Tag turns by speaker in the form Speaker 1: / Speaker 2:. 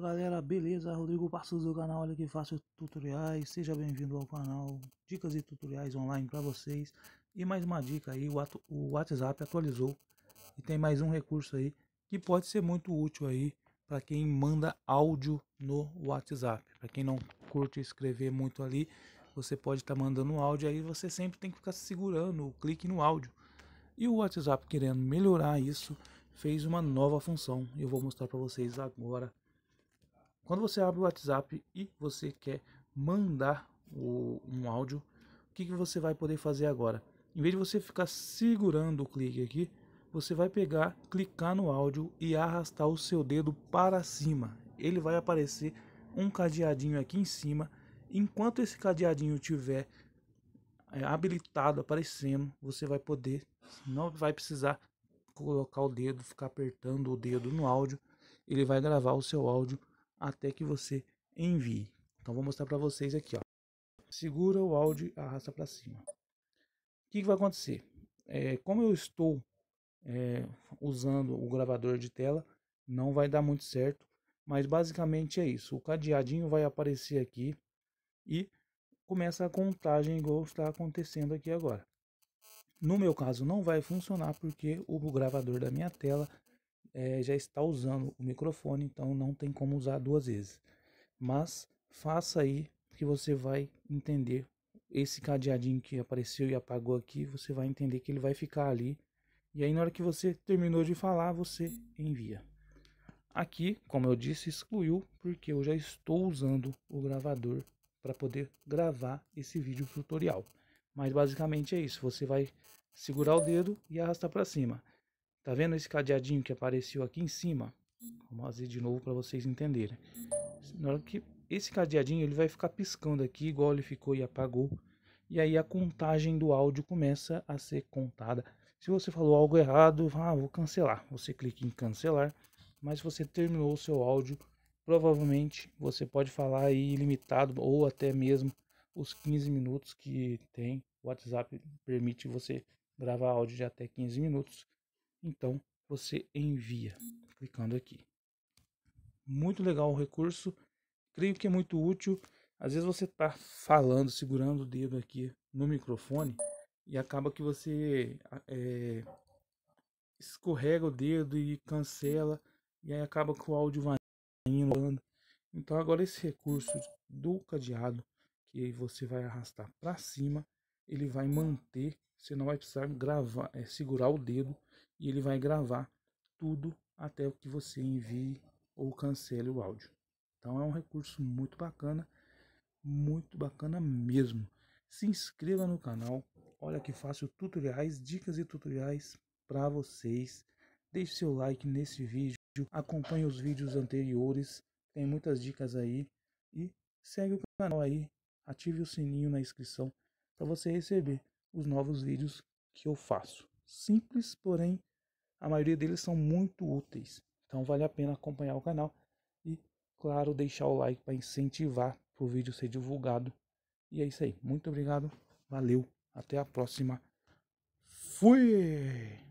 Speaker 1: Fala galera, beleza? Rodrigo Passos do canal Olha Que Fácil Tutoriais. Seja bem-vindo ao canal Dicas e Tutoriais Online para vocês. E mais uma dica aí, o, o WhatsApp atualizou e tem mais um recurso aí que pode ser muito útil aí para quem manda áudio no WhatsApp. Para quem não curte escrever muito ali, você pode estar tá mandando áudio aí, você sempre tem que ficar segurando o clique no áudio. E o WhatsApp querendo melhorar isso, fez uma nova função. Eu vou mostrar para vocês agora quando você abre o WhatsApp e você quer mandar o, um áudio, o que, que você vai poder fazer agora? Em vez de você ficar segurando o clique aqui, você vai pegar, clicar no áudio e arrastar o seu dedo para cima. Ele vai aparecer um cadeadinho aqui em cima. Enquanto esse cadeadinho tiver é, habilitado aparecendo, você vai poder, não vai precisar colocar o dedo, ficar apertando o dedo no áudio. Ele vai gravar o seu áudio até que você envie. Então vou mostrar para vocês aqui, ó. Segura o áudio, arrasta para cima. O que, que, vai acontecer? É, como eu estou é, usando o gravador de tela, não vai dar muito certo, mas basicamente é isso. O cadeadinho vai aparecer aqui e começa a contagem igual está acontecendo aqui agora. No meu caso não vai funcionar porque o gravador da minha tela é, já está usando o microfone, então não tem como usar duas vezes. Mas faça aí que você vai entender esse cadeadinho que apareceu e apagou aqui, você vai entender que ele vai ficar ali. E aí na hora que você terminou de falar, você envia. Aqui, como eu disse, excluiu porque eu já estou usando o gravador para poder gravar esse vídeo tutorial. Mas basicamente é isso, você vai segurar o dedo e arrastar para cima. Tá vendo esse cadeadinho que apareceu aqui em cima? Vamos fazer de novo para vocês entenderem. Na hora que esse cadeadinho ele vai ficar piscando aqui, igual ele ficou e apagou. E aí a contagem do áudio começa a ser contada. Se você falou algo errado, ah, vou cancelar. Você clica em cancelar. Mas se você terminou o seu áudio, provavelmente você pode falar aí ilimitado ou até mesmo os 15 minutos que tem. O WhatsApp permite você gravar áudio de até 15 minutos então você envia clicando aqui. Muito legal o recurso, creio que é muito útil. Às vezes você está falando, segurando o dedo aqui no microfone e acaba que você é, escorrega o dedo e cancela e aí acaba que o áudio vai indo. Então agora esse recurso do cadeado que você vai arrastar para cima, ele vai manter, você não vai precisar gravar, é, segurar o dedo e ele vai gravar tudo até que você envie ou cancele o áudio. Então é um recurso muito bacana, muito bacana mesmo. Se inscreva no canal, olha que fácil tutoriais, dicas e tutoriais para vocês. Deixe seu like nesse vídeo, acompanhe os vídeos anteriores, tem muitas dicas aí e segue o canal aí, ative o sininho na inscrição para você receber os novos vídeos que eu faço simples, porém a maioria deles são muito úteis. Então vale a pena acompanhar o canal e, claro, deixar o like para incentivar o vídeo ser divulgado. E é isso aí. Muito obrigado. Valeu. Até a próxima. Fui!